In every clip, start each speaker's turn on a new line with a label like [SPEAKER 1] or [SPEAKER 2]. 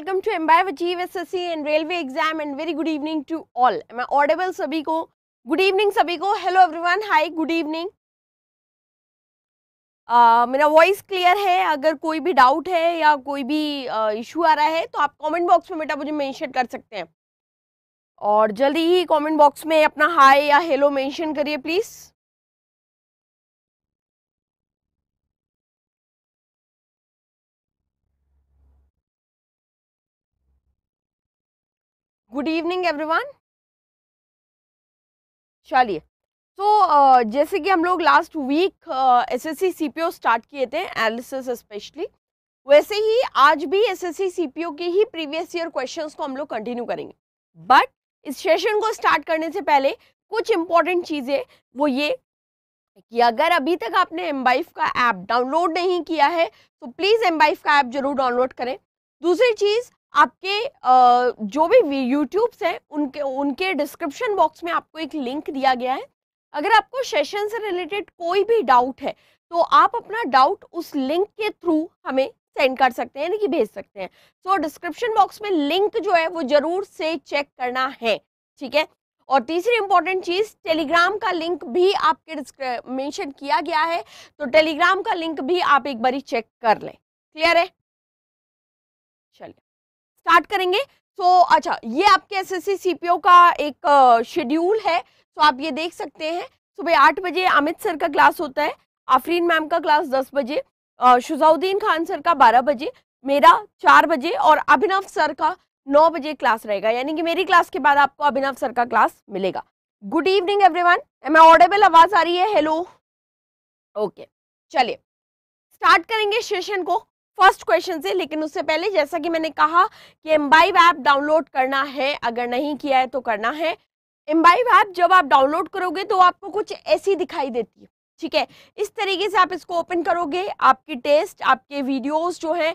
[SPEAKER 1] Welcome to Embibe achieve S S C and railway exam and very good evening to all मैं audible सभी को good evening सभी को hello everyone hi good evening मेरा voice clear है अगर कोई भी डाउट है या कोई भी इशू uh, आ रहा है तो आप कॉमेंट बॉक्स में बेटा मुझे मैंशन कर सकते हैं और जल्दी ही कॉमेंट बॉक्स में अपना हाई या हेलो
[SPEAKER 2] मैंशन करिए प्लीज़
[SPEAKER 1] गुड इवनिंग एवरीवन चलिए तो जैसे कि हम लोग last week SSC CPO start किए थे एनालिसिस स्पेशली वैसे ही आज भी एसएससी सीपीओ के ही प्रीवियस ईयर क्वेश्चंस को हम लोग कंटिन्यू करेंगे बट इस सेशन को स्टार्ट करने से पहले कुछ इंपॉर्टेंट चीज़ें वो ये कि अगर अभी तक आपने एम्बाइफ का ऐप डाउनलोड नहीं किया है तो प्लीज़ एम्बाइफ का ऐप जरूर डाउनलोड करें दूसरी चीज़ आपके जो भी यूट्यूब्स हैं उनके उनके डिस्क्रिप्शन बॉक्स में आपको एक लिंक दिया गया है अगर आपको सेशन से रिलेटेड कोई भी डाउट है तो आप अपना डाउट उस लिंक के थ्रू हमें सेंड कर सकते हैं यानी कि भेज सकते हैं सो डिस्क्रिप्शन बॉक्स में लिंक जो है वो ज़रूर से चेक करना है ठीक है और तीसरी इंपॉर्टेंट चीज़ टेलीग्राम का लिंक भी आपके मेंशन किया गया है तो टेलीग्राम का लिंक भी आप एक बारी चेक कर लें क्लियर है स्टार्ट करेंगे सो तो so, अच्छा ये आपके एसएससी सीपीओ का एक शेड्यूल है सो तो so, आप ये देख सकते हैं सुबह आठ बजे अमित सर का क्लास होता है आफरीन मैम का क्लास दस बजे शुजाउद्दीन खान सर का बारह बजे मेरा चार बजे और अभिनव सर का नौ बजे क्लास रहेगा यानी कि मेरी क्लास के बाद आपको अभिनव सर का क्लास मिलेगा गुड इवनिंग एवरीवन मैं ऑडेबल आवाज आ रही है हेलो ओके चलिए स्टार्ट करेंगे सेशन को फर्स्ट क्वेश्चन से लेकिन उससे पहले जैसा कि मैंने कहा कि एम्बाइव ऐप डाउनलोड करना है अगर नहीं किया है तो करना है एम्बाइव ऐप जब आप डाउनलोड करोगे तो आपको कुछ ऐसी दिखाई देती है ठीक है इस तरीके से आप इसको ओपन करोगे आपकी टेस्ट आपके वीडियोस जो हैं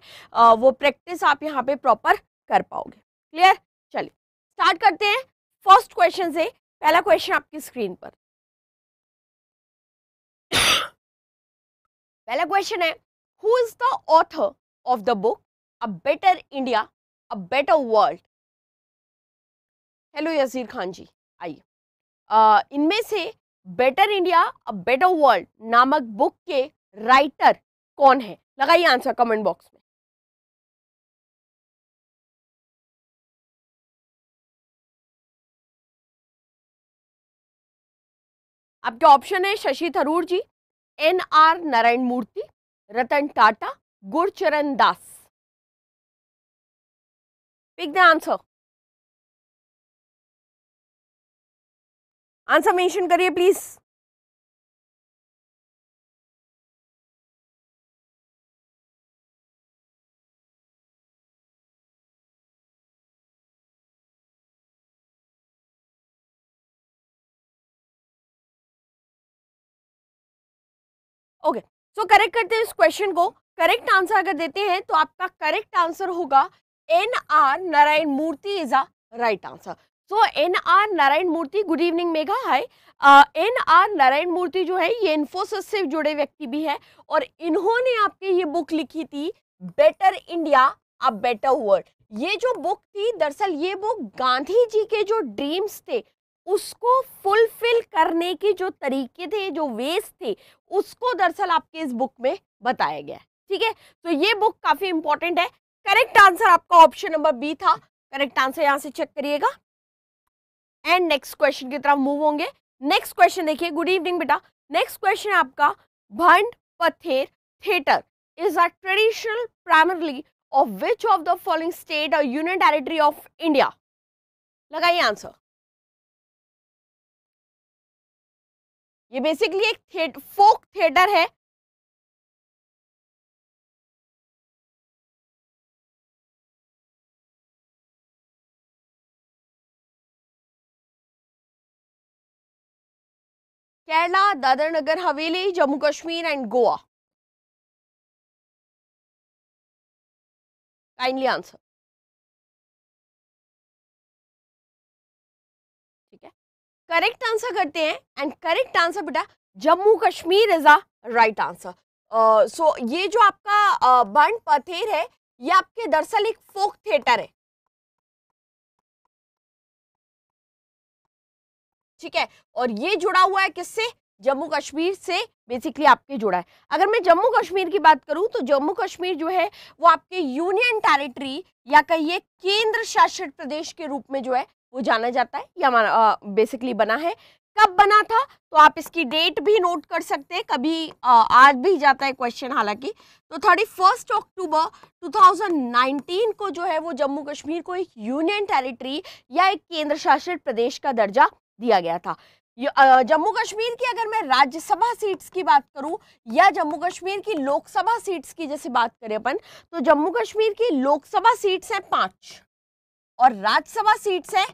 [SPEAKER 1] वो प्रैक्टिस आप यहाँ पे प्रॉपर कर पाओगे क्लियर चलिए स्टार्ट करते हैं फर्स्ट क्वेश्चन से पहला क्वेश्चन आपकी स्क्रीन पर
[SPEAKER 2] पहला क्वेश्चन है
[SPEAKER 1] who is the author of the book A Better India, A Better World? Hello Yasir Khan ji आइए इनमें से better India a better world नामक बुक के राइटर कौन है
[SPEAKER 2] लगाइए आंसर कमेंट बॉक्स में
[SPEAKER 1] आपके ऑप्शन है Shashi Tharoor ji N R Narayana Murthy Ratan Tata Gurcharan Das pick the answer
[SPEAKER 2] answer mention करिए please
[SPEAKER 1] okay okay. So so, correct करते हैं इस क्वेश्चन को करेक्ट आंसर अगर देते हैं तो आपका करेक्ट आंसर होगा N R Narayana Murthy is a right answer so N R Narayana Murthy good evening Megha hi N R Narayana Murthy जो है ये इन्फोसिस से जुड़े व्यक्ति भी है और इन्होंने आपके ये बुक लिखी थी better India a better world ये जो बुक थी दरअसल ये बुक गांधी जी के जो ड्रीम्स थे उसको फुलफिल करने के जो तरीके थे जो वेज थे उसको दरअसल आपके इस बुक में बताया गया है ठीक है तो ये बुक काफ़ी इंपॉर्टेंट है करेक्ट आंसर आपका ऑप्शन नंबर बी था करेक्ट आंसर यहाँ से चेक करिएगा एंड नेक्स्ट क्वेश्चन की तरफ मूव होंगे नेक्स्ट क्वेश्चन देखिए गुड इवनिंग बेटा नेक्स्ट क्वेश्चन आपका Bhand Pather theatre is a traditional primarily of which of the following state और यूनियन टेरिटरी ऑफ
[SPEAKER 2] इंडिया लगाइए आंसर ये बेसिकली एक थे, फोक थिएटर है Kerala Dadra Nagar Haveli Jammu Kashmir and Goa kindly answer
[SPEAKER 1] correct answer करते हैं एंड करेक्ट आंसर बेटा Jammu Kashmir is a right answer so ये जो आपका बंड uh, पथेर है ये आपके दरअसल एक फोक थिएटर है
[SPEAKER 2] ठीक है और ये जुड़ा हुआ है
[SPEAKER 1] किससे जम्मू कश्मीर से बेसिकली आपके जुड़ा है अगर मैं जम्मू कश्मीर की बात करूं तो जम्मू कश्मीर जो है वो आपके यूनियन टेरिटरी या कहिए केंद्र शासित प्रदेश के रूप में जो है वो जाना जाता है या हमारा बेसिकली बना है कब बना था तो आप इसकी डेट भी नोट कर सकते हैं कभी आ, आज भी जाता है क्वेश्चन हालांकि तो थर्टी फर्स्ट अक्टूबर 2019 को जो है वो जम्मू कश्मीर को एक यूनियन टेरिटरी या एक केंद्र शासित प्रदेश का दर्जा दिया गया था जम्मू कश्मीर की अगर मैं राज्यसभा सीट्स की बात करूं या जम्मू कश्मीर की लोकसभा सीट्स की जैसे बात करें अपन तो जम्मू कश्मीर की लोकसभा सीट्स हैं पांच और राज्यसभा सीट्स हैं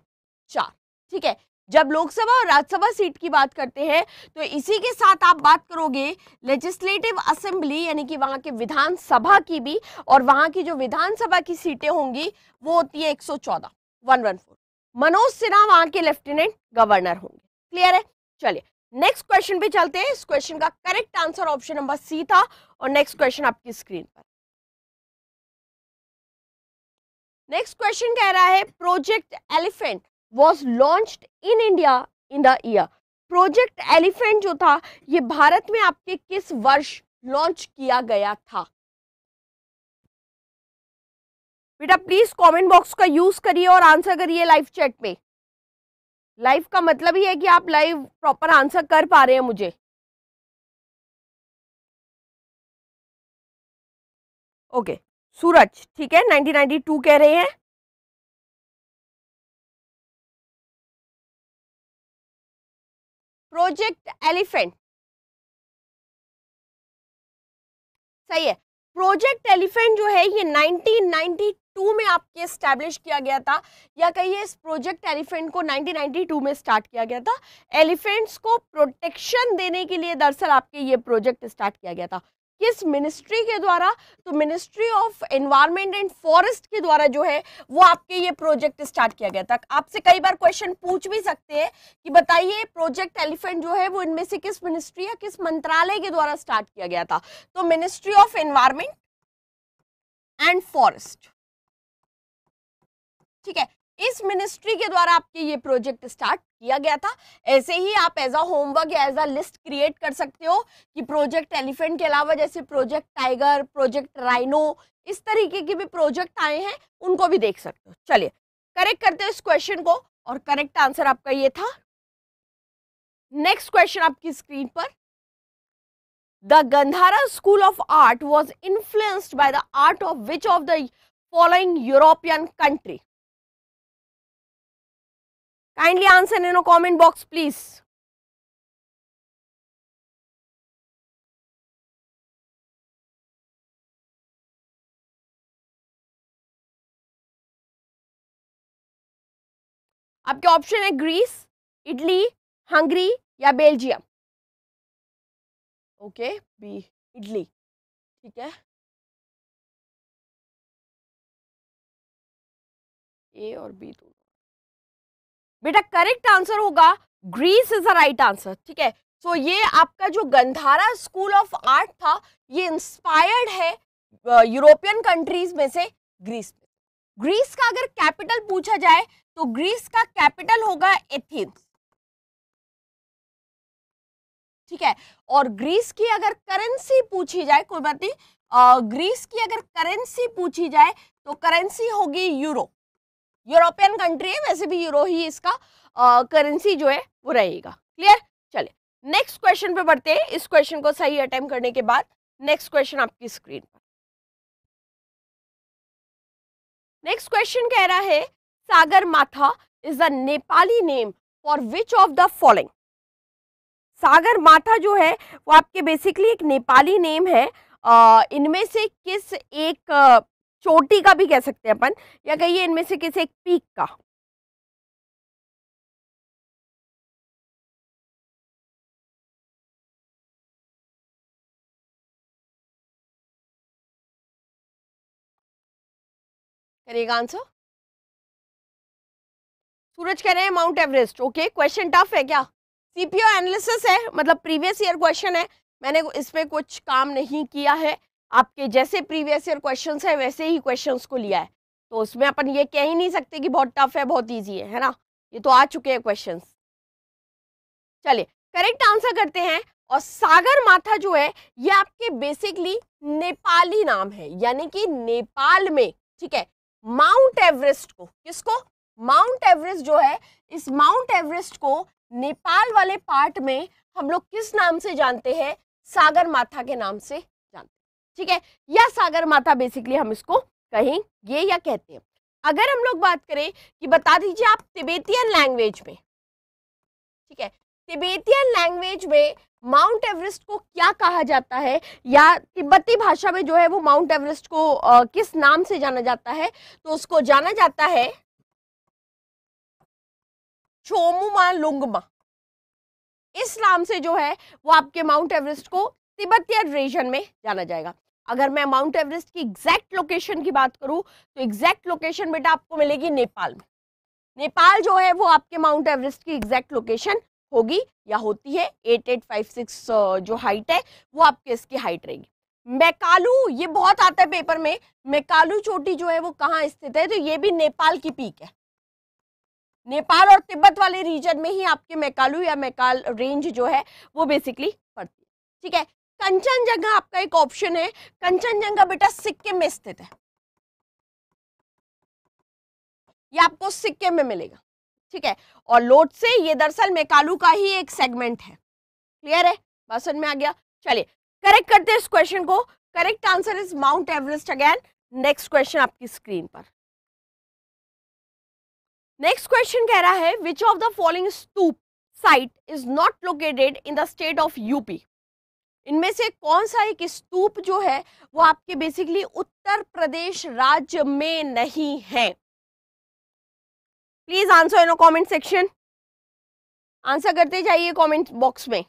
[SPEAKER 1] चार अच्छा, ठीक है जब लोकसभा और राज्यसभा सीट की बात करते हैं तो इसी के साथ आप बात करोगे लेजिस्लेटिव असेंबली यानी कि वहां के विधानसभा की भी और वहां की जो विधानसभा की सीटें होंगी वो होती है 114 114 मनोज सिन्हा वहां के लेफ्टिनेंट गवर्नर होंगे क्लियर है चलिए नेक्स्ट क्वेश्चन पे चलते हैं इस क्वेश्चन का correct answer option number C था और नेक्स्ट क्वेश्चन आपकी स्क्रीन पर नेक्स्ट क्वेश्चन कह रहा है project elephant was launched in India in the year project elephant जो था ये भारत में आपके किस वर्ष लॉन्च किया गया था बेटा प्लीज कमेंट बॉक्स का यूज करिए और
[SPEAKER 2] आंसर करिए लाइव चैट में लाइव का मतलब ही है कि आप लाइव प्रॉपर आंसर कर पा रहे हैं मुझे ओके okay, सूरज ठीक है 1992 कह रहे हैं प्रोजेक्ट एलिफेंट सही है
[SPEAKER 1] प्रोजेक्ट एलिफेंट जो है ये 1992 में आपके स्टैब्लिश किया गया था या कहिए इस प्रोजेक्ट एलिफेंट को 1992 में स्टार्ट किया गया था एलिफेंट्स को प्रोटेक्शन देने के लिए दरअसल आपके ये प्रोजेक्ट स्टार्ट किया गया था किस मिनिस्ट्री के द्वारा तो ministry of environment and forest के द्वारा जो है वो आपके ये प्रोजेक्ट स्टार्ट किया गया था आपसे कई बार क्वेश्चन पूछ भी सकते हैं कि बताइए प्रोजेक्ट एलिफेंट जो है वो इनमें से किस मिनिस्ट्री या किस मंत्रालय के द्वारा स्टार्ट किया गया था तो ministry of environment and forest ठीक है इस मिनिस्ट्री के द्वारा आपके ये प्रोजेक्ट स्टार्ट किया गया था ऐसे ही आप एज अ होमवर्क या एज अ लिस्ट क्रिएट कर सकते हो कि प्रोजेक्ट एलिफेंट के अलावा जैसे प्रोजेक्ट टाइगर प्रोजेक्ट राइनो इस तरीके के भी प्रोजेक्ट आए हैं उनको भी देख सकते हो चलिए करेक्ट करते हो इस क्वेश्चन को और करेक्ट आंसर आपका ये था नेक्स्ट क्वेश्चन आपकी स्क्रीन पर the Gandhara school of art was influenced by the art of which of the following European country Kindly answer in a comment box please.
[SPEAKER 2] आपके ऑप्शन है ग्रीस इटली हंगरी या Belgium okay B Italy ठीक है A और B दो
[SPEAKER 1] बेटा correct answer होगा Greece is a right answer ठीक है सो so, ये आपका जो गंधारा स्कूल ऑफ आर्ट था ये इंस्पायर्ड है यूरोपियन कंट्रीज में से ग्रीस में ग्रीस का अगर कैपिटल पूछा जाए तो ग्रीस का कैपिटल होगा एथेंस ठीक है और ग्रीस की अगर करेंसी पूछी जाए कोई बात नहीं ग्रीस की अगर करेंसी पूछी जाए तो करेंसी होगी यूरो यूरोपियन कंट्री है वैसे भी यूरो ही इसका करेंसी जो है वो रहेगा क्लियर चले नेक्स्ट क्वेश्चन पे बढ़ते हैं इस क्वेश्चन को सही अटेम्प करने के बाद नेक्स्ट क्वेश्चन आपकी स्क्रीन पर नेक्स्ट क्वेश्चन कह रहा है Sagar Matha is the Nepali name for which of the following Sagar Matha जो है वो आपके बेसिकली एक नेपाली नेम है इनमें से किस एक चोटी का भी कह सकते हैं अपन या कहिए इनमें से किसी एक पीक का करिएगा आंसर सूरज कह रहे हैं Mount Everest okay question tough है क्या सीपीओ एनालिसिस है मतलब प्रीवियस ईयर क्वेश्चन है मैंने इस पर कुछ काम नहीं किया है आपके जैसे प्रीवियस ईयर क्वेश्चन है वैसे ही क्वेश्चन को लिया है तो उसमें अपन ये कह ही नहीं सकते कि बहुत टफ है बहुत ईजी है है ना ये तो आ चुके हैं क्वेश्चन चलिए करेक्ट आंसर करते हैं और सागर माथा जो है ये आपके बेसिकली नेपाली नाम है यानी कि नेपाल में ठीक है माउंट एवरेस्ट को किसको माउंट एवरेस्ट जो है इस माउंट एवरेस्ट को नेपाल वाले पार्ट में हम लोग किस नाम से जानते हैं सागर माथा के नाम से ठीक है या सागर माता बेसिकली हम इसको कहेंगे या कहते हैं अगर हम लोग बात करें कि बता दीजिए आप तिबेतियन लैंग्वेज में ठीक है तिबेतियन लैंग्वेज में माउंट एवरेस्ट को क्या कहा जाता है या तिब्बती भाषा में जो है वो माउंट एवरेस्ट को आ, किस नाम से जाना जाता है तो उसको जाना जाता है चोमुमा लुंगमा इस नाम से जो है वो आपके माउंट एवरेस्ट को तिब्बतियन रीजन में जाना जाएगा अगर मैं माउंट एवरेस्ट की एग्जैक्ट लोकेशन की बात करूँ तो एग्जैक्ट लोकेशन बेटा आपको मिलेगी नेपाल में नेपाल जो है वो आपके माउंट एवरेस्ट की एग्जैक्ट लोकेशन होगी या होती है एट एट फाइव सिक्स जो हाइट है वो आपके इसकी हाइट रहेगी मैकालू ये बहुत आता है पेपर में मेकालू चोटी जो है वो कहाँ स्थित है तो ये भी नेपाल की पीक है नेपाल और तिब्बत वाले रीजन में ही आपके मैकालू या मैकाल रेंज जो है वो बेसिकली पड़ती है ठीक है कंचनजंगा आपका एक ऑप्शन है कंचनजंगा बेटा सिक्किम में स्थित है ये आपको सिक्किम में मिलेगा ठीक है और लोट से ये दरअसल मेकालू का ही एक सेगमेंट है क्लियर है बसन में आ गया चलिए करेक्ट करते हैं इस क्वेश्चन को correct answer is Mount Everest again next question आपकी स्क्रीन पर नेक्स्ट क्वेश्चन कह रहा है which of the following stupa site is not located in the state of UP इनमें से कौन सा एक स्तूप जो है वो आपके बेसिकली उत्तर प्रदेश राज्य में नहीं है please answer in comment section answer करते जाइए कमेंट बॉक्स में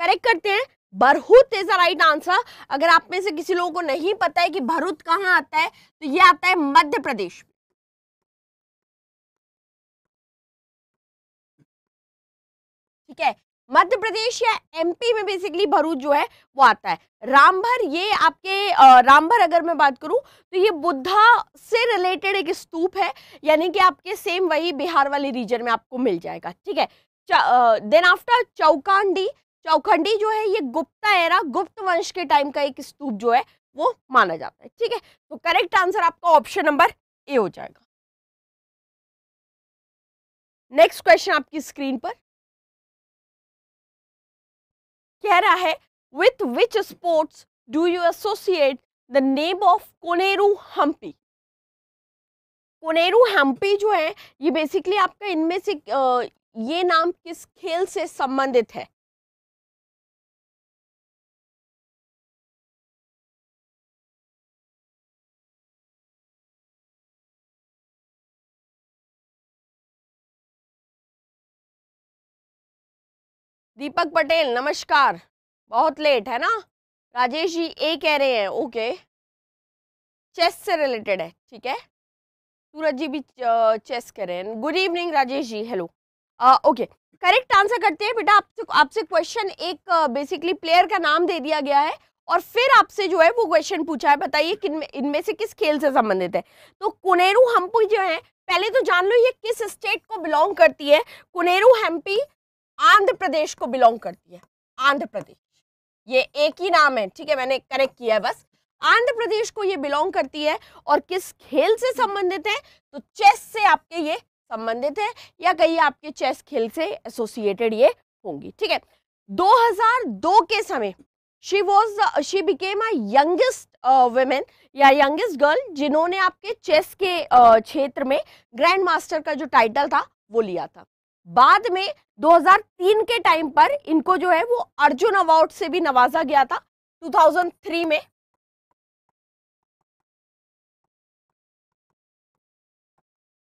[SPEAKER 1] करेक्ट करते हैं Bharhut is the right answer अगर आप में से किसी लोगों को नहीं पता है कि भरूत कहाँ आता है तो ये आता है मध्य प्रदेश में
[SPEAKER 2] ठीक है मध्य
[SPEAKER 1] प्रदेश या एमपी में बेसिकली भरूच जो है वो आता है रामभर ये आपके रामभर अगर मैं बात करूं तो ये बुद्धा से रिलेटेड एक स्तूप है यानी कि आपके सेम वही बिहार वाले रीजन में आपको मिल जाएगा ठीक है देन आफ्टर चौकांडी चौखंडी जो है ये गुप्ता एरा गुप्त वंश के टाइम का एक स्तूप जो है वो माना जाता है ठीक है तो करेक्ट आंसर आपका ऑप्शन नंबर ए हो जाएगा
[SPEAKER 2] नेक्स्ट क्वेश्चन आपकी स्क्रीन पर
[SPEAKER 1] कह रहा है with which sports do you associate the name of Koneru Humpy Koneru Humpy जो है ये बेसिकली आपका इनमें से ये नाम किस खेल से संबंधित है दीपक पटेल नमस्कार बहुत लेट है ना राजेश जी ए कह रहे हैं ओके चेस से रिलेटेड है ठीक है सूरज जी भी चेस कह रहे हैं good evening Rajesh ji hello okay correct answer करते हैं बेटा आपसे आपसे क्वेश्चन एक बेसिकली प्लेयर का नाम दे दिया गया है और फिर आपसे जो है वो क्वेश्चन पूछा है बताइए किन इनमें से किस खेल से संबंधित है तो कुनेरू हम्पी जो है पहले तो जान लो ये किस स्टेट को बिलोंग करती है कुनेरू हम्पी आंध्र प्रदेश को बिलोंग करती है आंध्र प्रदेश ये एक ही नाम है ठीक है मैंने करेक्ट किया है बस आंध्र प्रदेश को ये बिलोंग करती है और किस खेल से संबंधित है तो चेस से आपके ये संबंधित है या कहीं आपके चेस खेल से एसोसिएटेड ये होंगी ठीक है 2002 के समय she was she became a youngest women या यंगेस्ट गर्ल जिन्होंने आपके चेस के uh, क्षेत्र uh, में ग्रैंड मास्टर का जो टाइटल था वो लिया था बाद में 2003 के टाइम पर इनको जो है वो अर्जुन अवार्ड से भी नवाजा गया था 2003 में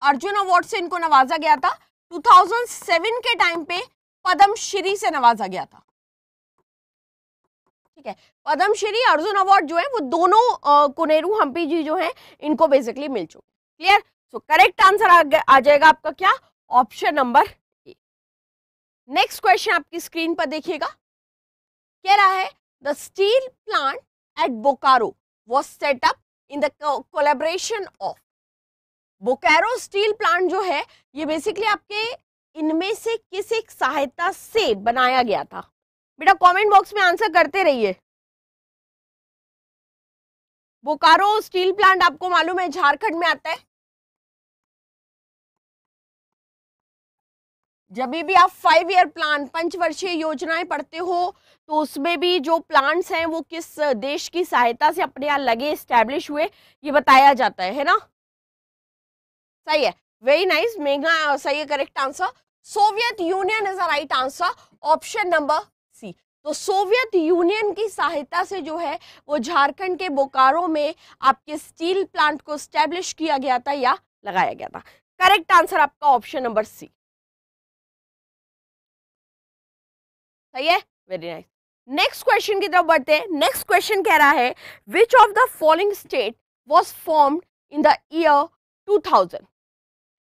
[SPEAKER 1] अर्जुन अवार्ड से इनको नवाजा गया था 2007 के टाइम पे पद्मश्री से नवाजा गया था ठीक है पद्म श्री अर्जुन अवार्ड जो है वो दोनों कुनेरू हम्पी जी जो है इनको बेसिकली मिल चुके क्लियर सो करेक्ट आंसर आ जाएगा आपका क्या ऑप्शन नंबर नेक्स्ट क्वेश्चन आपकी स्क्रीन पर देखिएगा कह रहा है the steel plant at Bokaro was set up in the collaboration of Bokaro steel plant जो है ये बेसिकली आपके इनमें से किस एक सहायता से बनाया गया था बेटा कमेंट बॉक्स में आंसर करते रहिए
[SPEAKER 2] बोकारो स्टील प्लांट आपको मालूम है झारखंड में आता है
[SPEAKER 1] जब भी आप फाइव ईयर प्लान पंचवर्षीय योजनाएं पढ़ते हो तो उसमें भी जो प्लांट्स हैं वो किस देश की सहायता से अपने यहाँ लगे स्टैब्लिश हुए ये बताया जाता है है ना सही है वेरी नाइस मेघा सही है correct answer Soviet Union is a right answer option number C तो सोवियत यूनियन की सहायता से जो है वो झारखंड के बोकारो में आपके स्टील प्लांट को स्टैब्लिश किया गया था या लगाया गया था करेक्ट आंसर आपका ऑप्शन नंबर सी सही है वेरी नाइस नेक्स्ट क्वेश्चन की तरफ बढ़ते हैं नेक्स्ट क्वेश्चन कह रहा है which of the following state was formed in the year 2000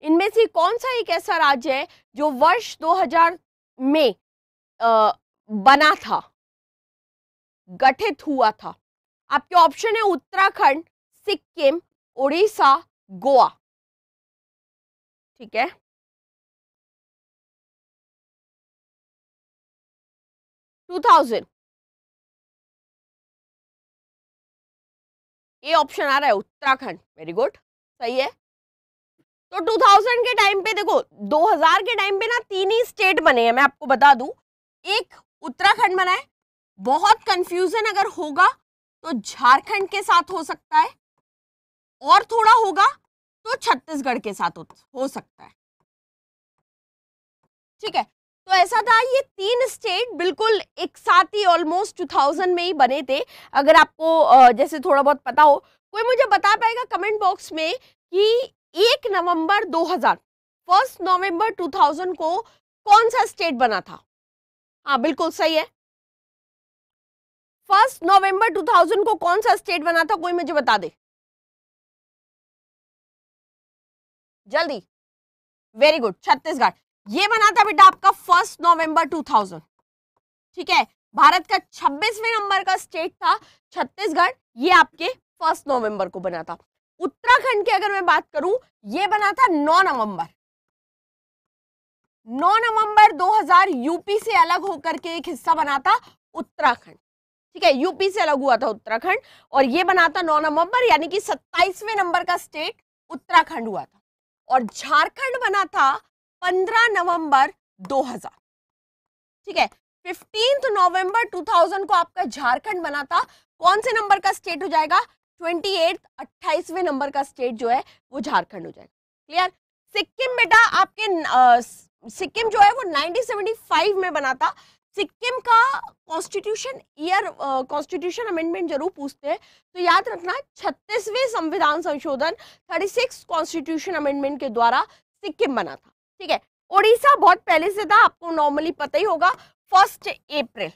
[SPEAKER 1] इनमें से कौन सा एक ऐसा राज्य है जो वर्ष 2000 में आ, बना था गठित हुआ था आपके ऑप्शन
[SPEAKER 2] है उत्तराखंड सिक्किम उड़ीसा गोवा ठीक है 2000
[SPEAKER 1] ये ऑप्शन आ रहा है उत्तराखंड वेरी गुड सही है तो 2000 के टाइम पे देखो 2000 के टाइम पे ना तीन ही स्टेट बने हैं मैं आपको बता दूं एक उत्तराखंड बना है बहुत कंफ्यूजन अगर होगा तो झारखंड के साथ हो सकता है और थोड़ा होगा तो छत्तीसगढ़ के साथ हो सकता है ठीक है तो ऐसा था ये तीन स्टेट बिल्कुल एक साथ ही ऑलमोस्ट 2000 में ही बने थे अगर आपको जैसे थोड़ा बहुत पता हो कोई मुझे बता पाएगा कमेंट बॉक्स में कि एक नवंबर 2000 फर्स्ट नवंबर टू को कौन सा स्टेट बना था हाँ बिल्कुल सही है फर्स्ट नवंबर 2000 को कौन सा स्टेट
[SPEAKER 2] बना था कोई मुझे बता दे जल्दी
[SPEAKER 1] वेरी गुड छत्तीसगढ़ ये बना था बेटा आपका फर्स्ट नवंबर 2000 ठीक है भारत का 26वें नंबर का स्टेट था छत्तीसगढ़ ये आपके फर्स्ट नवंबर को बना था उत्तराखंड की अगर मैं बात करूं ये बना था 9 नवंबर 9 नवंबर 2000 यूपी से अलग होकर के एक हिस्सा बना था उत्तराखंड ठीक है यूपी से अलग हुआ था उत्तराखंड और ये बना था नौ नवंबर यानी कि सत्ताईसवें नंबर का स्टेट उत्तराखंड हुआ था और झारखंड बना था पंद्रह नवंबर 2000 ठीक है फिफ्टींथ नवंबर 2000 को आपका झारखंड बना था कौन से नंबर का स्टेट हो जाएगा ट्वेंटी एट अट्ठाईसवें नंबर का स्टेट जो है वो झारखंड हो जाएगा क्लियर सिक्किम बेटा आपके सिक्किम जो है वो 1975 में बना था सिक्किम का कॉन्स्टिट्यूशन ईयर कॉन्स्टिट्यूशन अमेंडमेंट जरूर पूछते हैं तो याद रखना छत्तीसवें संविधान संशोधन 36 कॉन्स्टिट्यूशन अमेंडमेंट के द्वारा सिक्किम बना था ठीक है ओडिशा बहुत पहले से था आपको नॉर्मली पता ही होगा फर्स्ट अप्रैल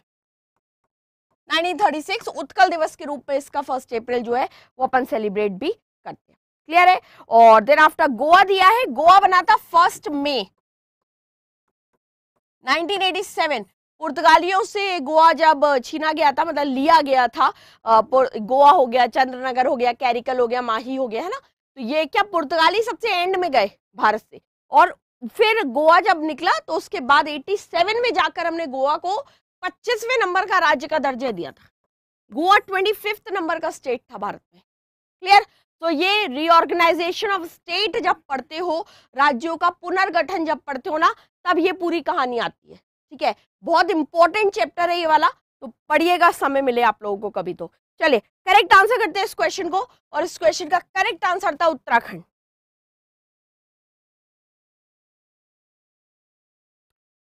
[SPEAKER 1] 1936 उत्कल दिवस के रूप में इसका फर्स्ट अप्रैल जो है वो अपन सेलिब्रेट भी करते हैं क्लियर है और देन आफ्टर गोवा दिया है गोवा बना था फर्स्ट मे 1987 पुर्तगालियों से गोवा जब छीना गया था मतलब लिया गया था गोवा हो गया चंद्रनगर हो गया कैरिकल हो गया माही हो गया है ना तो ये क्या पुर्तगाली सबसे एंड में गए भारत से और फिर गोवा जब निकला तो उसके बाद 87 में जाकर हमने गोवा को 25वें नंबर का राज्य का दर्जा दिया था गोवा 25 नंबर का स्टेट था भारत में क्लियर तो ये रिओर्गेनाइजेशन ऑफ स्टेट जब पढ़ते हो राज्यों का पुनर्गठन जब पढ़ते हो ना तब ये पूरी कहानी आती है ठीक है बहुत इंपॉर्टेंट चैप्टर है ये वाला तो पढ़िएगा समय मिले आप लोगों को कभी तो चलिए करेक्ट आंसर करते हैं इस क्वेश्चन को और इस क्वेश्चन का करेक्ट आंसर था उत्तराखंड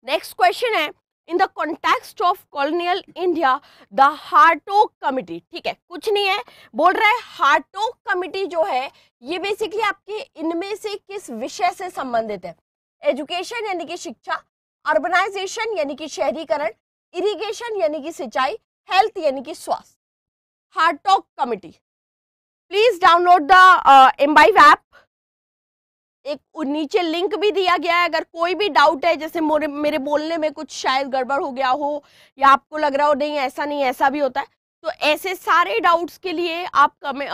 [SPEAKER 1] नेक्स्ट क्वेश्चन है in the context of colonial India the Hartog committee ठीक है कुछ नहीं है बोल रहा है हार्टो कमिटी जो है ये बेसिकली आपके इनमें से किस विषय से संबंधित है एजुकेशन यानी कि शिक्षा अर्बनाइजेशन यानी कि शहरीकरण इरिगेशन यानी कि सिंचाई हेल्थ यानी कि स्वास्थ्य Hartog committee please download the Embibe app एक नीचे लिंक भी दिया गया है अगर कोई भी डाउट है जैसे मेरे बोलने में कुछ शायद गड़बड़ हो गया हो या आपको लग रहा हो नहीं ऐसा नहीं ऐसा भी होता है तो ऐसे सारे डाउट्स के लिए आप कमें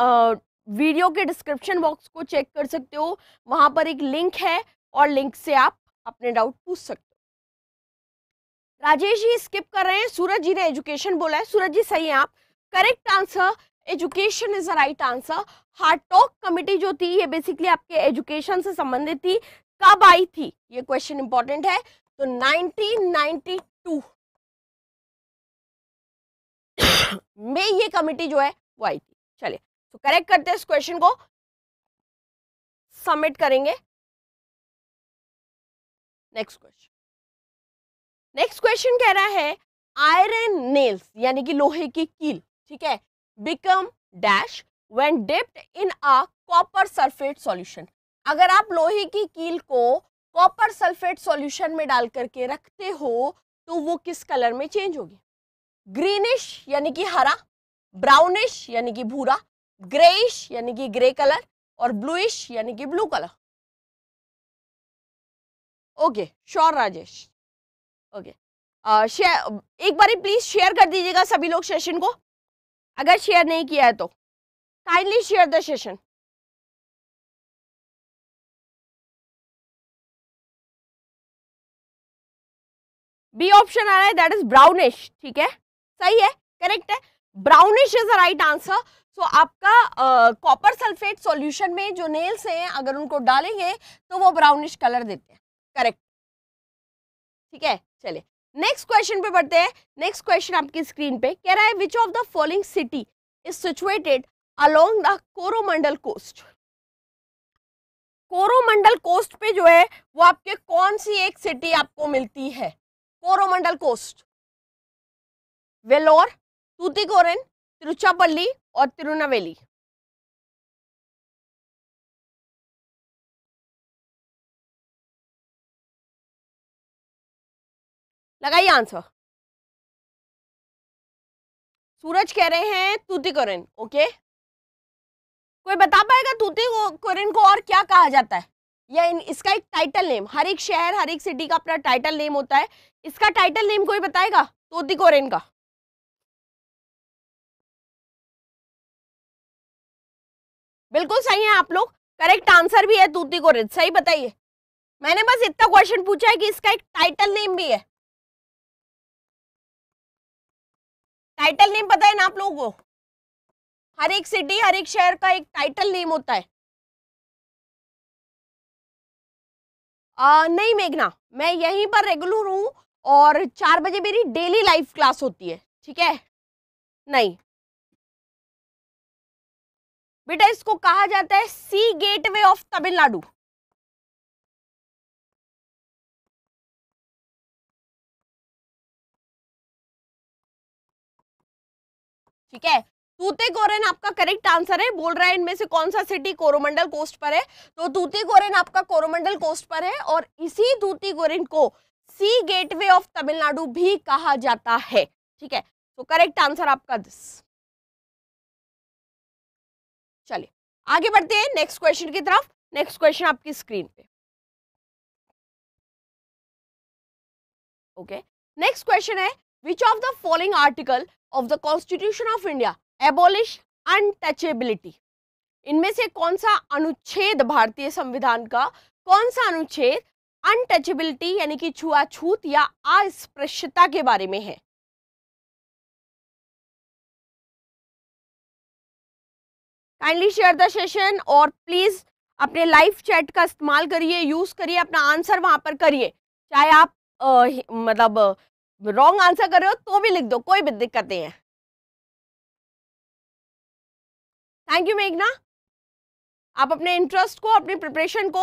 [SPEAKER 1] वीडियो के डिस्क्रिप्शन बॉक्स को चेक कर सकते हो वहाँ पर एक लिंक है और लिंक से आप अपने डाउट पूछ सकते हो राजेश जी स्किप कर रहे हैं सूरज जी ने एजुकेशन बोला है सूरज जी सही है आप correct answer education is the right answer Hartog committee जो थी ये बेसिकली आपके एजुकेशन से संबंधित थी कब आई थी ये क्वेश्चन इंपॉर्टेंट है तो 1992 में ये कमिटी जो है वो आई थी चलिए
[SPEAKER 2] तो करेक्ट करते हैं इस क्वेश्चन को सबमिट करेंगे नेक्स्ट क्वेश्चन नेक्स्ट क्वेश्चन कह रहा है
[SPEAKER 1] आयरन नेल्स यानी कि लोहे की कील ठीक है become dash when dipped in a copper sulfate solution. अगर आप लोहे की कील को कॉपर सल्फेट सॉल्यूशन में डाल करके रखते हो तो वो किस कलर में चेंज होगी ग्रीनिश यानी कि हरा ब्राउनिश यानी कि भूरा ग्रेइश यानी कि ग्रे कलर और ब्लूइश यानी कि blue colour
[SPEAKER 2] okay sure Rajesh okay share एक बार प्लीज शेयर कर दीजिएगा सभी लोग सेशन को अगर शेयर नहीं किया है तो kindly share the session B option आ रहा है दैट इज
[SPEAKER 1] ब्राउनिश ठीक है सही है करेक्ट है brownish is a right answer so आपका कॉपर सल्फेट सॉल्यूशन में जो नेल्स हैं अगर उनको डालेंगे तो वो ब्राउनिश कलर देते हैं करेक्ट ठीक है चलिए नेक्स्ट क्वेश्चन पे बढ़ते हैं नेक्स्ट क्वेश्चन आपकी स्क्रीन पे कह रहा है which of the following city is situated along the Coromandel coast Coromandel coast पे जो है वो आपके कौन सी एक सिटी आपको मिलती है कोरोमंडल कोस्ट वेलोर तूतीकोरन तिरुचापल्ली और तिरुनावेली
[SPEAKER 2] लगाइए आंसर सूरज कह रहे हैं तूती तूतीकोरिन ओके
[SPEAKER 1] कोई बता पाएगा तूती तूतीकोरिन को और क्या कहा जाता है या इन, इसका एक टाइटल नेम हर एक शहर हर एक सिटी का अपना टाइटल नेम होता है इसका टाइटल नेम कोई बताएगा
[SPEAKER 2] तोतीकोरेन का बिल्कुल सही है आप लोग करेक्ट आंसर भी है तूती तूतीकोरेन सही बताइए मैंने बस इतना क्वेश्चन पूछा है कि इसका एक टाइटल नेम भी है टाइटल नेम पता है ना आप लोगों को हर एक सिटी हर एक शहर का एक टाइटल नेम होता है आ, नहीं मेघना मैं यहीं पर रेगुलर हूँ और चार बजे मेरी डेली लाइव क्लास होती है ठीक है नहीं बेटा इसको कहा जाता है सी गेटवे ऑफ तमिलनाडु
[SPEAKER 1] ठीक है तूतेकोरेन आपका करेक्ट आंसर है बोल रहा है इनमें से कौन सा सिटी कोरोमंडल कोस्ट पर है तो तूतीकोरेन आपका कोरोमंडल कोस्ट पर है और इसी तूतीकोरेन को सी गेटवे ऑफ तमिलनाडु भी कहा जाता है ठीक है तो करेक्ट आंसर आपका दिस
[SPEAKER 2] चलिए आगे बढ़ते हैं नेक्स्ट क्वेश्चन की तरफ नेक्स्ट क्वेश्चन आपकी स्क्रीन पे ओके नेक्स्ट क्वेश्चन है
[SPEAKER 1] which of the following article of the constitution of india abolish untouchability इनमें से कौन सा अनुच्छेद भारतीय संविधान का कौन सा अनुच्छेद अनटचेबिलिटी यानी कि छुआछूत या अस्पृश्यता के बारे में है काइंडली शेयर द सेशन और प्लीज अपने लाइव चैट का इस्तेमाल करिए यूज करिए अपना आंसर वहां पर करिए चाहे आप आ, मतलब रॉन्ग आंसर कर
[SPEAKER 2] रहे हो तो भी लिख दो कोई भी दिक्कत नहीं है
[SPEAKER 1] थैंक यू मेघना आप अपने इंटरेस्ट को अपनी प्रिपरेशन को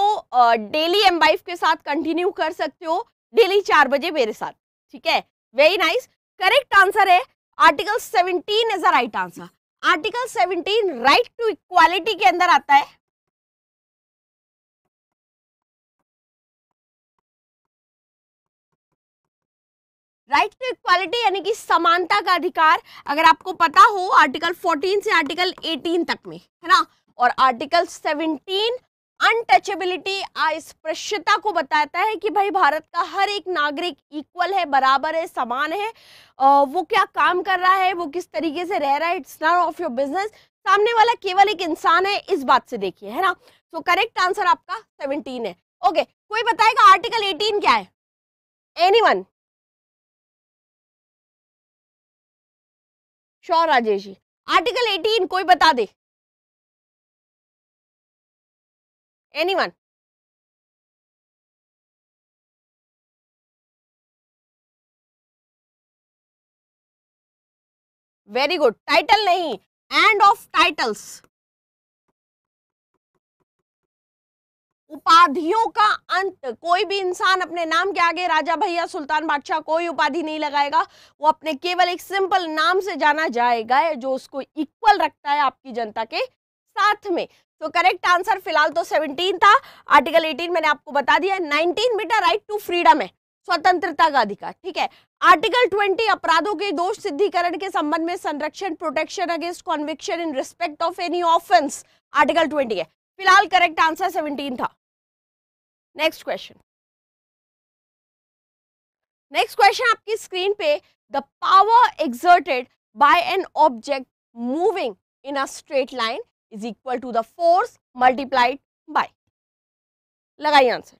[SPEAKER 1] डेली एम वाइफ के साथ कंटिन्यू कर सकते हो डेली चार बजे मेरे साथ ठीक है वेरी नाइस करेक्ट आंसर है article seventeen is the right answer article seventeen right to equality के अंदर आता है
[SPEAKER 2] राइट टू इक्वालिटी
[SPEAKER 1] यानी कि समानता का अधिकार अगर आपको पता हो आर्टिकल 14 से आर्टिकल 18 तक में है ना और आर्टिकल 17 अनटचेबिलिटी अस्पृश्यता को बताता है कि भाई भारत का हर एक नागरिक इक्वल है बराबर है समान है वो क्या काम कर रहा है वो किस तरीके से रह रहा है it's not of your business सामने वाला केवल एक इंसान है इस बात से देखिए है ना सो करेक्ट आंसर आपका सेवनटीन है ओके okay, कोई बताएगा आर्टिकल एटीन क्या है anyone
[SPEAKER 2] sure Rajesh ji article 18 कोई बता दे एनीवन वेरी गुड टाइटल नहीं एंड ऑफ टाइटल्स
[SPEAKER 1] उपाधियों का अंत कोई भी इंसान अपने नाम के आगे राजा भैया सुल्तान बादशाह कोई उपाधि नहीं लगाएगा वो अपने केवल एक सिंपल नाम से जाना जाएगा जो उसको इक्वल रखता है आपकी जनता के साथ में तो करेक्ट आंसर फिलहाल तो 17 था आर्टिकल 18 मैंने आपको बता दिया 19 बेटा राइट टू फ्रीडम है स्वतंत्रता का अधिकार ठीक है आर्टिकल 20 अपराधों के दोष सिद्धिकरण के संबंध में संरक्षण protection against conviction in respect of any offence article 20 है फिलहाल करेक्ट आंसर 17 था नेक्स्ट क्वेश्चन नेक्स्ट क्वेश्चन आपकी स्क्रीन पे the power exerted by an object moving in a straight line is equal to the force multiplied by लगाइए answer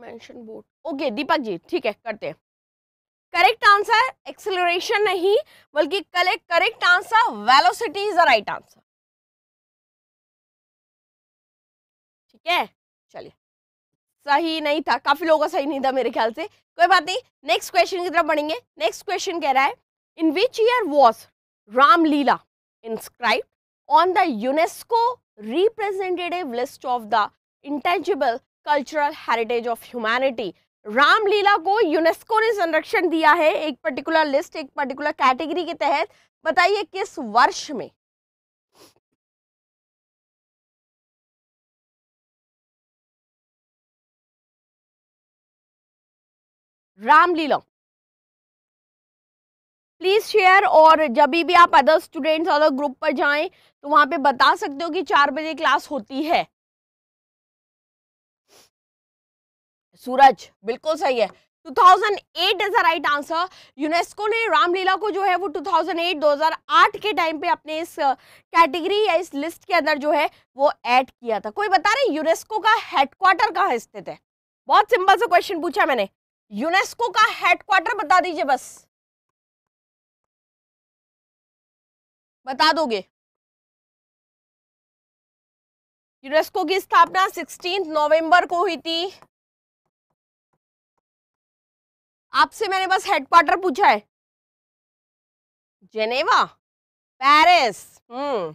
[SPEAKER 1] mention board okay Deepak ji ठीक है करते हैं
[SPEAKER 2] करेक्ट आंसर एक्सेलरेशन नहीं बल्कि correct correct answer velocity is the right answer
[SPEAKER 1] ठीक है चलिए सही नहीं था काफी लोगों का सही नहीं था मेरे ख्याल से कोई बात नहीं नेक्स्ट क्वेश्चन की तरफ बढ़ेंगे नेक्स्ट क्वेश्चन कह रहा है in which year was Ramlila inscribe on the UNESCO representative list of the intangible cultural heritage of humanity Ramlila को यूनेस्को ने संरक्षण दिया है एक पर्टिकुलर लिस्ट एक पर्टिकुलर कैटेगरी के तहत बताइए किस
[SPEAKER 2] वर्ष में
[SPEAKER 1] रामलीला प्लीज शेयर और जब भी आप अदर स्टूडेंट्स अदर ग्रुप पर जाएं तो वहां पे बता सकते हो कि चार बजे क्लास होती है सूरज बिल्कुल सही है 2008 is the right answer UNESCO ने रामलीला को जो है वो 2008 2008 के टाइम पे अपने इस कैटेगरी या इस लिस्ट के अंदर जो है वो ऐड किया था कोई बता रहे यूनेस्को का हेडक्वार्टर कहाँ स्थित है बहुत सिंपल सा क्वेश्चन पूछा मैंने यूनेस्को
[SPEAKER 2] का हेडक्वार्टर बता दीजिए बस बता दोगे यूनेस्को की स्थापना 16 नवंबर को हुई थी आपसे मैंने बस हेडक्वार्टर पूछा है Geneva
[SPEAKER 1] Paris hmm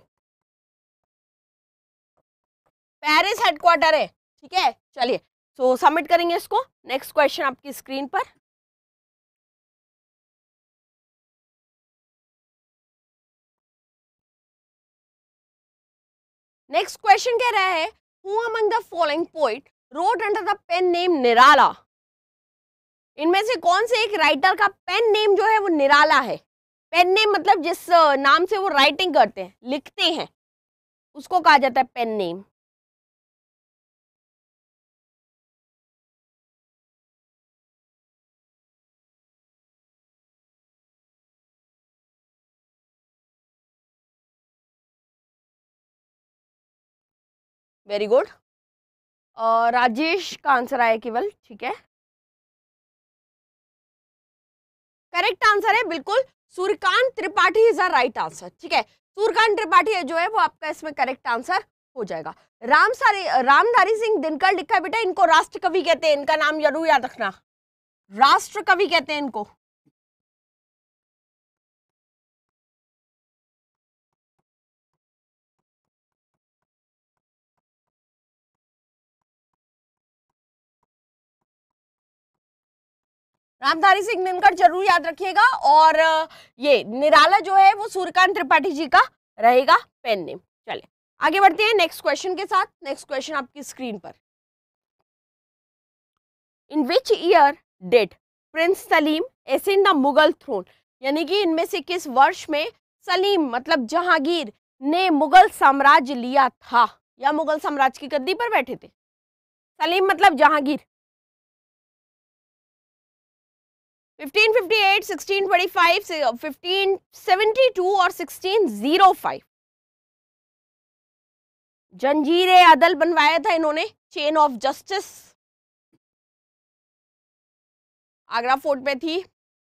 [SPEAKER 1] Paris headquarter है ठीक है चलिए सो सबमिट करेंगे इसको नेक्स्ट क्वेश्चन आपकी स्क्रीन पर
[SPEAKER 2] नेक्स्ट क्वेश्चन कह रहा है who among
[SPEAKER 1] the following poet wrote under the pen name Nirala इनमें से कौन से एक राइटर का पेन नेम जो है वो निराला है पेन नेम मतलब जिस नाम से वो राइटिंग करते हैं लिखते हैं उसको कहा जाता है pen name
[SPEAKER 2] very good Rajesh का आंसर आया केवल ठीक है
[SPEAKER 1] करेक्ट आंसर है बिल्कुल Suryakant Tripathi is a right answer ठीक है सूर्यकांत त्रिपाठी जो है वो आपका इसमें करेक्ट आंसर हो जाएगा राम सारी रामधारी सिंह दिनकर लिखा बेटा इनको राष्ट्र कवि कहते हैं इनका नाम जरूर याद रखना राष्ट्र
[SPEAKER 2] कवि कहते हैं इनको
[SPEAKER 1] रामधारी सिंह निनकर जरूर याद रखिएगा और ये निराला जो है वो सूर्यकांत त्रिपाठी जी का रहेगा पेन नेम चले आगे बढ़ते हैं नेक्स्ट क्वेश्चन के साथ नेक्स्ट क्वेश्चन आपकी स्क्रीन पर in which year did prince Salim ascend the Mughal throne यानी कि इनमें से किस वर्ष में सलीम मतलब जहांगीर ने मुगल साम्राज्य लिया था या मुगल साम्राज्य की गद्दी पर बैठे थे सलीम मतलब जहांगीर 1558, और 1605 जंजीर अदल बनवाया था
[SPEAKER 2] इन्होंने chain of justice Agra
[SPEAKER 1] fort पे थी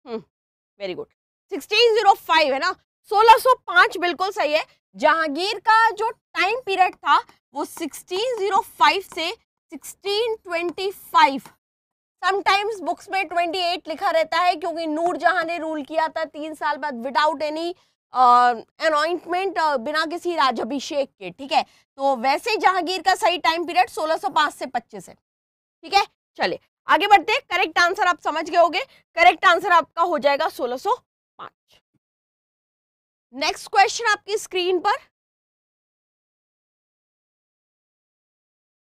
[SPEAKER 1] वेरी गुड 1605 है ना 1605 बिल्कुल सही है जहांगीर का जो टाइम पीरियड था वो 1605 से 1625 समटाइम्स बुक्स में 28 लिखा रहता है क्योंकि नूर जहां ने रूल किया था तीन साल बाद विदाउट एनी अनॉइंटमेंट बिना किसी राजभिषेक के ठीक है तो वैसे जहांगीर का सही टाइम पीरियड 1605 से 25 है ठीक है चलिए आगे बढ़ते हैं करेक्ट आंसर आप समझ गए होंगे करेक्ट आंसर आपका हो जाएगा 1605 नेक्स्ट क्वेश्चन आपकी स्क्रीन पर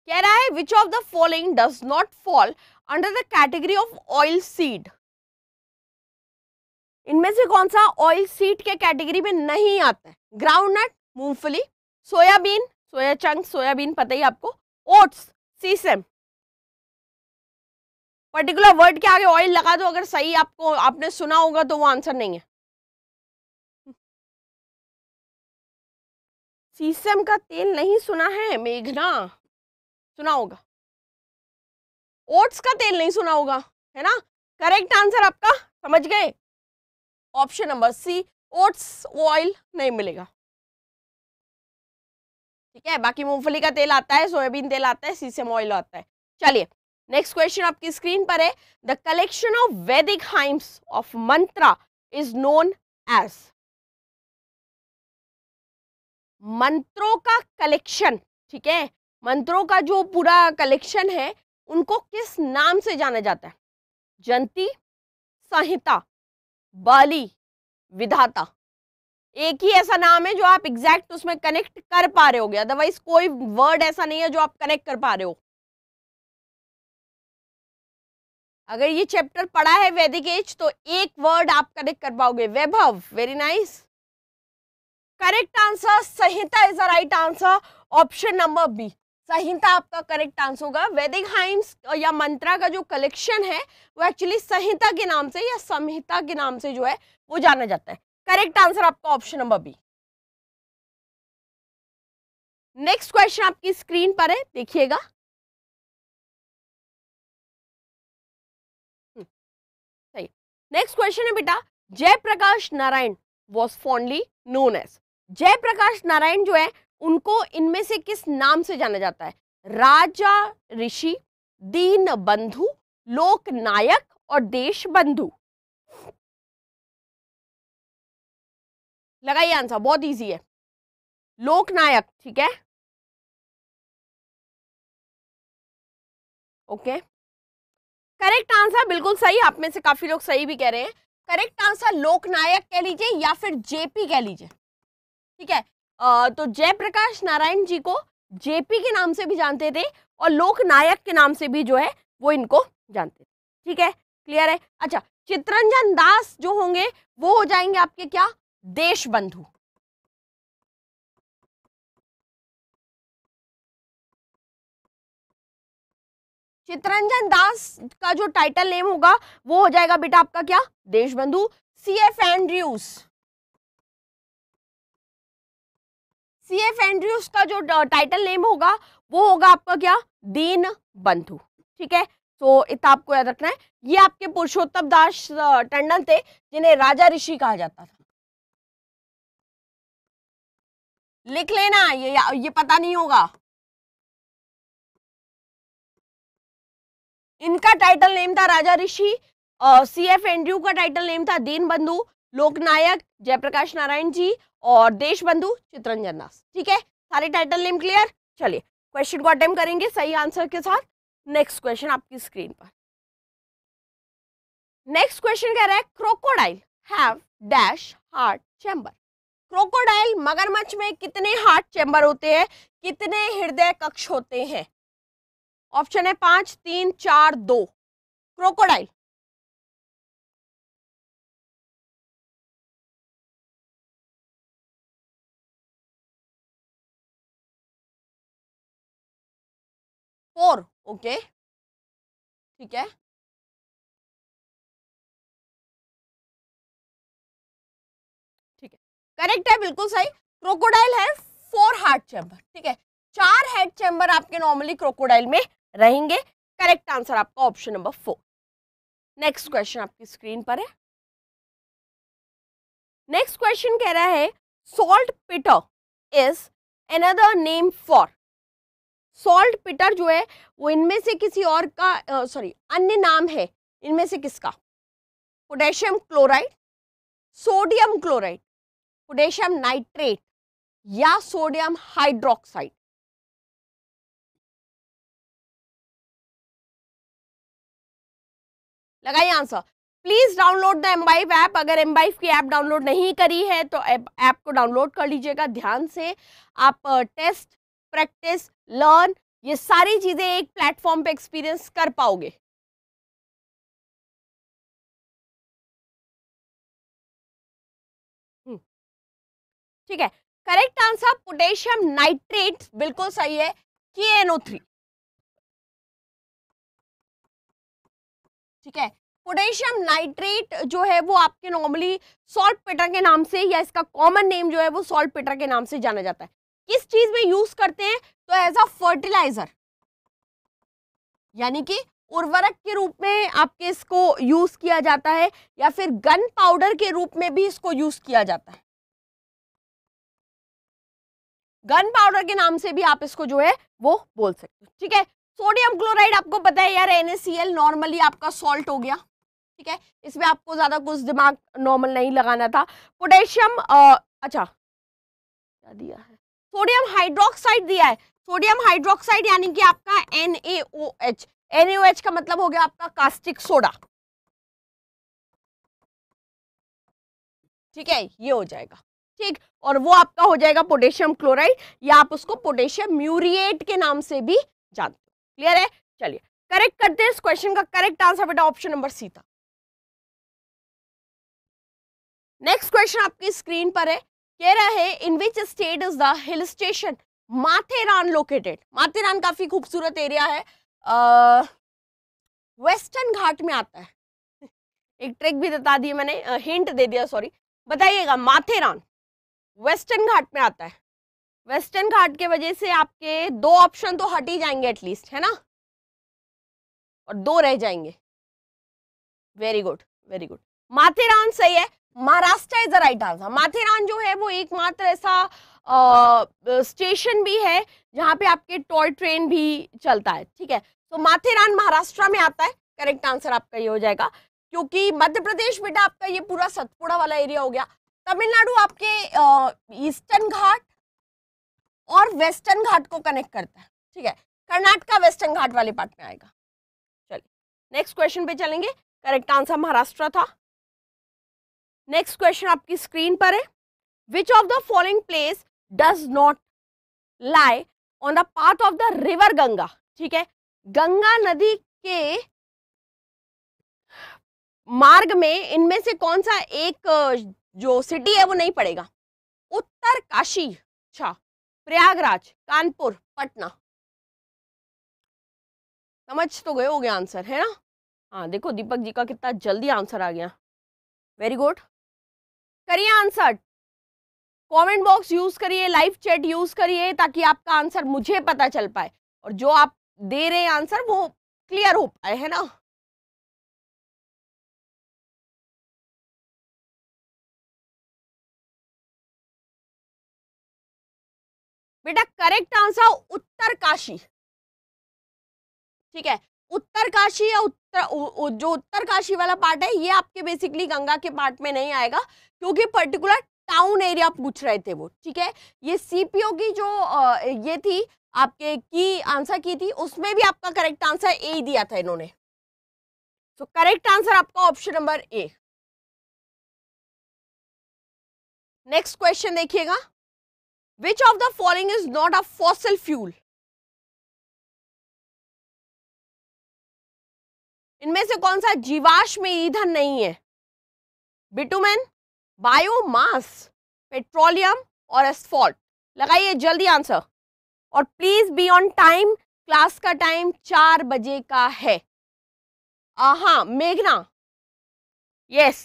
[SPEAKER 1] कह रहा है which of the following does not fall under the category of oil seed इनमें से कौन सा ऑयल सीड के कैटेगरी में नहीं आता है ग्राउंडनट मूंगफली सोयाबीन सोया चंक सोयाबीन पता ही आपको ओट्स सीसम पर्टिकुलर वर्ड के आगे ऑयल लगा दो अगर
[SPEAKER 2] सही आपको आपने सुना होगा तो वो आंसर नहीं है सीसम का तेल नहीं सुना है मेघना सुना
[SPEAKER 1] होगा ओट्स का तेल नहीं सुना होगा है ना करेक्ट आंसर आपका समझ गए option number C oats oil नहीं मिलेगा ठीक है बाकी मूंगफली का तेल आता है सोयाबीन तेल आता है सीसम ऑयल आता है चलिए नेक्स्ट क्वेश्चन आपकी स्क्रीन पर है the collection of Vedic hymns of mantra is known as मंत्रों का कलेक्शन ठीक है मंत्रों का जो पूरा कलेक्शन है उनको किस नाम से जाना जाता है जंती संहिता बाली विधाता एक ही ऐसा नाम है जो आप एग्जैक्ट उसमें कनेक्ट कर पा रहे होगे अदरवाइज कोई वर्ड ऐसा नहीं है जो आप कनेक्ट कर पा रहे हो अगर ये चैप्टर पढ़ा है वैदिक एज तो एक वर्ड आप कनेक्ट कर पाओगे Vaibhav very nice correct answer Samhita is the right answer option number B सही था आपका करेक्ट आंसर होगा वैदिक हाइम्स या मंत्रा का जो कलेक्शन है वो एक्चुअली संहिता के नाम से या संहिता के नाम से जो है वो जाना जाता है करेक्ट आंसर आपका option number B next question आपकी स्क्रीन पर है देखिएगा
[SPEAKER 2] हम्म, सही
[SPEAKER 1] नेक्स्ट क्वेश्चन है बेटा Jayaprakash Narayan was fondly known as Jayaprakash Narayan जो है उनको इनमें से किस नाम से जाना जाता है राजा ऋषि दीन बंधु लोक नायक और देश बंधु
[SPEAKER 2] लगाइए आंसर बहुत इजी है लोक नायक ठीक है
[SPEAKER 1] ओके करेक्ट आंसर बिल्कुल सही आप में से काफी लोग सही भी कह रहे हैं करेक्ट आंसर लोकनायक कह लीजिए या फिर जेपी कह लीजिए ठीक है तो जयप्रकाश नारायण जी को जेपी के नाम से भी जानते थे और लोकनायक के नाम से भी जो है वो इनको जानते थे ठीक है क्लियर है अच्छा चित्रंजन दास जो होंगे वो हो जाएंगे आपके क्या देश बंधु चित्रंजन दास का जो टाइटल नेम होगा वो हो जाएगा बेटा आपका क्या Deshbandhu C F Andrews C F Andrews का जो टाइटल नेम होगा वो होगा आपका क्या दीन बंधु ठीक है तो इतना आपको याद रखना है ये आपके पुरुषोत्तम दास टंडन थे जिन्हें राजा ऋषि कहा जाता था
[SPEAKER 2] लिख लेना ये ये पता नहीं होगा
[SPEAKER 1] इनका टाइटल नेम था Rajarshi C F Andrew का टाइटल नेम था दीन बंधु लोकनायक जयप्रकाश नारायण जी और देशबंधु चित्रंजन दास ठीक है सारे टाइटल नेम क्लियर चलिए क्वेश्चन को अटेम्प करेंगे सही आंसर के साथ नेक्स्ट क्वेश्चन आपकी स्क्रीन पर नेक्स्ट क्वेश्चन कह रहा है crocodile have dash heart chamber crocodile मगरमच्छ में कितने हार्ट चैम्बर होते हैं कितने हृदय कक्ष होते हैं ऑप्शन है पांच तीन चार दो क्रोकोडाइल
[SPEAKER 2] फोर ओके ठीक है ठीक है करेक्ट है बिल्कुल सही
[SPEAKER 1] क्रोकोडाइल है फोर हार्ट चैम्बर ठीक है चार हेड चैम्बर आपके नॉर्मली क्रोकोडाइल में रहेंगे करेक्ट आंसर आपका option number four next question आपकी स्क्रीन पर है नेक्स्ट क्वेश्चन कह रहा है saltpetre is another name for saltpetre जो है वो इनमें से किसी और का सॉरी अन्य नाम है इनमें से किसका potassium chloride sodium chloride potassium nitrate
[SPEAKER 2] या सोडियम हाइड्रोक्साइड लगाइए answer please
[SPEAKER 1] download the Embibe app अगर एम वाइफ की ऐप डाउनलोड नहीं करी है तो ऐप को डाउनलोड कर लीजिएगा ध्यान से आप टेस्ट प्रैक्टिस लर्न ये सारी चीजें एक प्लेटफॉर्म पे एक्सपीरियंस कर पाओगे
[SPEAKER 2] हम्म। ठीक है करेक्ट आंसर पोटेशियम नाइट्रेट बिल्कुल सही है के थ्री
[SPEAKER 1] ठीक है पोटेशियम नाइट्रेट जो है वो आपके नॉर्मली सॉल्ट पेटर के नाम से या इसका कॉमन नेम जो है वो सॉल्ट पेटर के नाम से जाना जाता है किस चीज में यूज करते हैं तो एज अ फर्टिलाइजर यानी कि उर्वरक के रूप में आपके इसको यूज किया जाता है या फिर गन पाउडर के रूप में भी इसको यूज किया जाता है गन पाउडर के नाम से भी आप इसको जो है वो बोल सकते हो ठीक है सोडियम क्लोराइड आपको पता है यार एल नॉर्मली आपका सॉल्ट हो गया ठीक है इसमें आपको ज्यादा कुछ दिमाग नॉर्मल नहीं लगाना था पोटेशियम अच्छा क्या दिया है सोडियम हाइड्रोक्साइड दिया है सोडियम हाइड्रोक्साइड यानी कि आपका NaOH NaOH का मतलब हो गया आपका कास्टिक सोडा ठीक है ये हो जाएगा ठीक और वो आपका हो जाएगा पोटेशियम क्लोराइड या आप उसको पोटेशियम म्यूरिएट के नाम से भी जानते हो क्लियर है चलिए करेक्ट करते हैं इस क्वेश्चन का करेक्ट आंसर बेटा ऑप्शन नंबर सी था नेक्स्ट क्वेश्चन आपकी स्क्रीन पर है कह रहा है in which state is the hill station Matheran located Matheran काफी खूबसूरत एरिया है वेस्टर्न uh, घाट में आता है एक ट्रिक भी बता दिए मैंने हिंट दे दिया सॉरी बताइएगा माथेरान वेस्टर्न घाट में आता है वेस्टर्न घाट के वजह से आपके दो ऑप्शन तो हट ही जाएंगे एटलीस्ट है ना और दो रह जाएंगे very good very good Matheran सही है Maharashtra is the right answer Matheran जो है वो एकमात्र ऐसा स्टेशन भी है जहां पे आपके टॉय ट्रेन भी चलता है ठीक है तो माथेरान महाराष्ट्र में आता है करेक्ट आंसर आपका ये हो जाएगा क्योंकि मध्य प्रदेश बेटा आपका ये पूरा सतपुड़ा वाला एरिया हो गया तमिलनाडु आपके ईस्टर्न घाट और वेस्टर्न घाट को कनेक्ट करता है ठीक है कर्नाटका वेस्टर्न घाट वाले पार्ट में आएगा चलिए नेक्स्ट क्वेश्चन पे चलेंगे करेक्ट आंसर महाराष्ट्र था नेक्स्ट क्वेश्चन आपकी स्क्रीन पर है which of the following place does not lie on the path of the river Ganga ठीक है गंगा नदी के मार्ग में इनमें से कौन सा एक जो सिटी है वो नहीं पड़ेगा उत्तर काशी अच्छा प्रयागराज कानपुर पटना समझ तो गए हो गया आंसर है ना हाँ देखो दीपक जी का कितना जल्दी आंसर आ गया वेरी गुड करिए आंसर कमेंट बॉक्स यूज करिए लाइव चैट यूज करिए ताकि आपका आंसर मुझे पता चल पाए और जो आप दे रहे हैं आंसर वो क्लियर हो पाए है ना
[SPEAKER 2] बेटा करेक्ट आंसर उत्तर काशी
[SPEAKER 1] ठीक है उत्तर काशी या उत्तर तो जो उत्तरकाशी वाला पार्ट है ये आपके बेसिकली गंगा के पार्ट में नहीं आएगा क्योंकि पर्टिकुलर टाउन एरिया पूछ रहे थे वो ठीक है ये सीपीओ की जो ये थी आपके की आंसर की थी उसमें भी आपका करेक्ट आंसर ए ही दिया था इन्होंने सो करेक्ट आंसर आपका option number
[SPEAKER 2] A next question देखिएगा which of the following is not a fossil fuel इनमें से कौन सा जीवाश्म ईंधन नहीं है
[SPEAKER 1] बिटुमेन बायोमास पेट्रोलियम और एस्फॉल्ट लगाइए जल्दी आंसर और please be on time class का टाइम चार बजे का है हाँ मेघना यस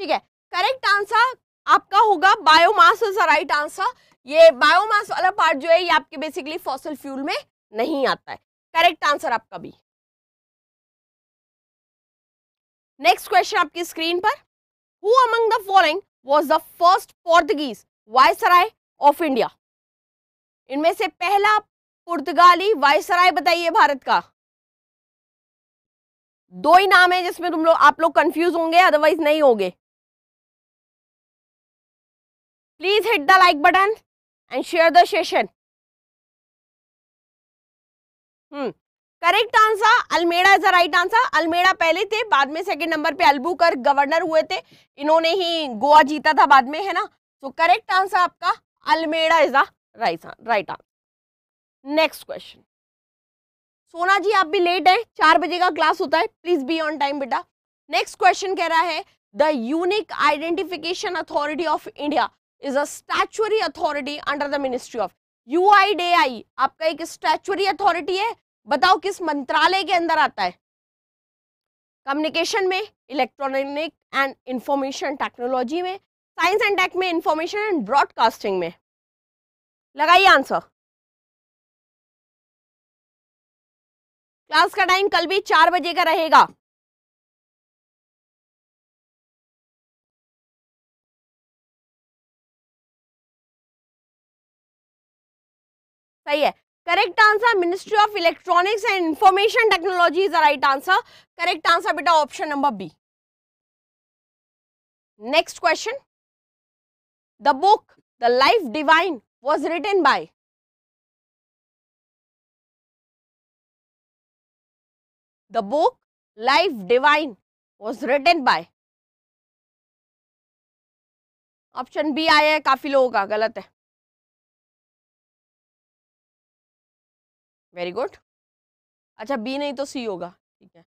[SPEAKER 1] ठीक है करेक्ट आंसर आपका होगा biomass is the right answer ये बायोमास वाला पार्ट जो है ये आपके बेसिकली फॉसल फ्यूल में नहीं आता है करेक्ट आंसर आपका भी नेक्स्ट क्वेश्चन आपकी स्क्रीन पर who among the following was the first Portuguese viceroy of India इनमें से पहला पुर्तगाली वायसराय बताइए भारत का दो ही नाम है
[SPEAKER 2] जिसमें तुम लोग आप लोग कंफ्यूज होंगे अदरवाइज नहीं होंगे please hit the like button and share the session.
[SPEAKER 1] Hmm. Correct answer Almeida is the right answer Almeida पहले थे बाद में सेकंड नंबर पे अल्बुकर गवर्नर हुए थे इन्होंने ही गोवा जीता था बाद में है ना तो करेक्ट आंसर आपका Almeida is the right right answer next question Sona ji आप भी लेट है चार बजे का क्लास होता है प्लीज बी ऑन टाइम बेटा नेक्स्ट क्वेश्चन कह रहा है the unique identification authority of India is a statutory authority under the ministry of UIDAI आपका एक स्टैचुअरी अथॉरिटी है बताओ किस मंत्रालय के अंदर आता है कम्युनिकेशन में इलेक्ट्रॉनिक एंड इंफॉर्मेशन टेक्नोलॉजी में साइंस एंड टेक में इंफॉर्मेशन एंड ब्रॉडकास्टिंग में लगाइए आंसर
[SPEAKER 2] क्लास का टाइम कल भी चार बजे का रहेगा सही है correct
[SPEAKER 1] answer ministry of electronics and information technology is the right answer correct answer बेटा option number B next question
[SPEAKER 2] the book the life divine was written by the book life divine was written by option B आया है काफी लोगों का गलत है very good अच्छा B नहीं तो सी होगा ठीक है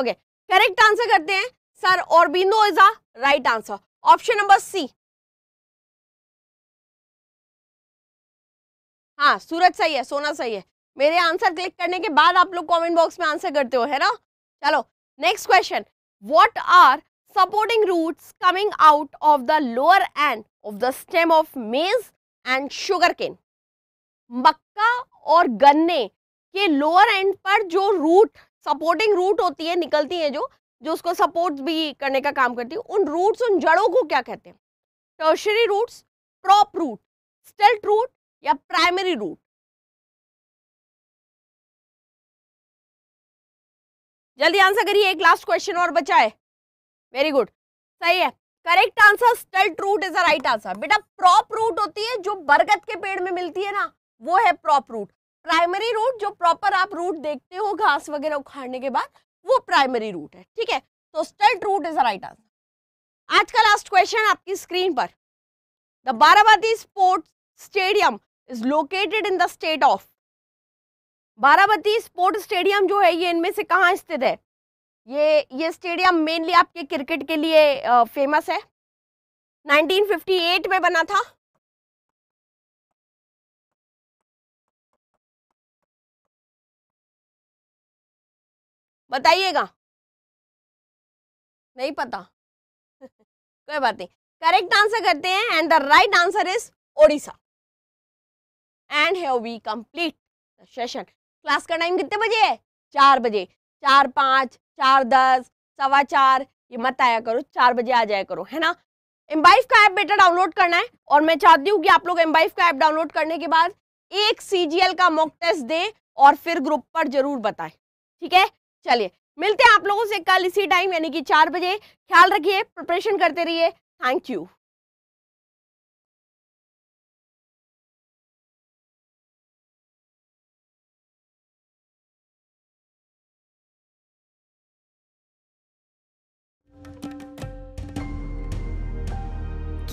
[SPEAKER 2] ओके करेक्ट आंसर करते हैं Sri Aurobindo is a right answer option number C
[SPEAKER 1] हाँ सूरज सही है सोना सही है मेरे आंसर क्लिक करने के बाद आप लोग कमेंट बॉक्स में आंसर करते हो है ना चलो next question what are supporting roots coming out of the lower end of the stem of maize and sugar cane मक्का और गन्ने के लोअर एंड पर जो रूट सपोर्टिंग रूट होती है निकलती है जो जो उसको सपोर्ट भी करने का काम करती है उन रूट्स उन जड़ों को क्या कहते हैं tertiary roots crop root stilt root या प्राइमरी रूट जल्दी आंसर करिए एक लास्ट क्वेश्चन और बचा है वेरी गुड सही है correct answer stilt root is a right answer बेटा प्रॉप रूट होती है जो बरगद के पेड़ में मिलती है ना वो है प्रॉप रूट प्राइमरी रूट जो प्रॉपर आप रूट देखते हो घास वगैरह उखाड़ने के बाद वो प्राइमरी रूट है ठीक है तो stilt root is right answer आज का लास्ट क्वेश्चन आपकी स्क्रीन पर the Barabati sports stadium is located in the state of Barabati sport stadium जो है ये इनमें से कहाँ स्थित है ये ये स्टेडियम मेनली आपके क्रिकेट के लिए फेमस है
[SPEAKER 2] 1958 में बना था बताइएगा नहीं पता कोई बात
[SPEAKER 1] नहीं करेक्ट आंसर करते हैं and the right answer is Odisha and have we complete the session class का टाइम कितने बजे है चार बजे चार पाँच चार दस सवा चार ये मत आया करो चार बजे आ जाया करो है ना एम्बाइफ का ऐप बेटा डाउनलोड करना है और मैं चाहती हूँ कि आप लोग एम्बाइफ का ऐप डाउनलोड करने के बाद एक सी का मॉक टेस्ट दे और फिर ग्रुप पर जरूर बताएं ठीक है चलिए मिलते हैं आप लोगों से कल इसी टाइम यानी कि चार बजे ख्याल रखिए प्रिपरेशन करते रहिए
[SPEAKER 2] thank you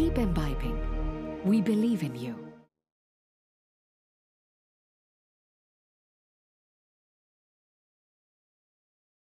[SPEAKER 2] Keep imbibing. We believe in you.